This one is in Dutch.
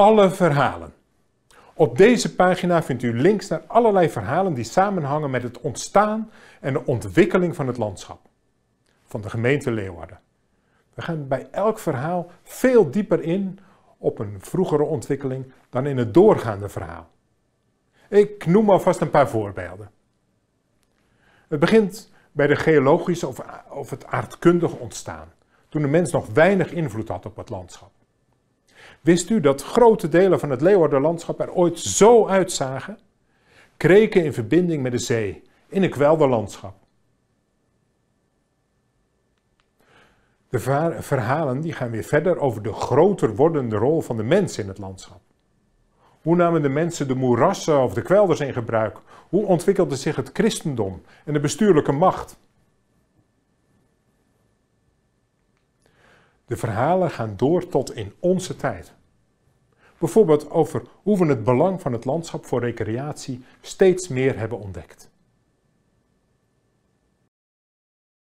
alle verhalen. Op deze pagina vindt u links naar allerlei verhalen die samenhangen met het ontstaan en de ontwikkeling van het landschap van de gemeente Leeuwarden. We gaan bij elk verhaal veel dieper in op een vroegere ontwikkeling dan in het doorgaande verhaal. Ik noem alvast een paar voorbeelden. Het begint bij de geologische of, of het aardkundige ontstaan, toen de mens nog weinig invloed had op het landschap. Wist u dat grote delen van het Leeuwardenlandschap er ooit zo uitzagen? Kreken in verbinding met de zee, in een kwelderlandschap. De verhalen die gaan weer verder over de groter wordende rol van de mens in het landschap. Hoe namen de mensen de moerassen of de kwelders in gebruik? Hoe ontwikkelde zich het christendom en de bestuurlijke macht? De verhalen gaan door tot in onze tijd. Bijvoorbeeld over hoe we het belang van het landschap voor recreatie steeds meer hebben ontdekt.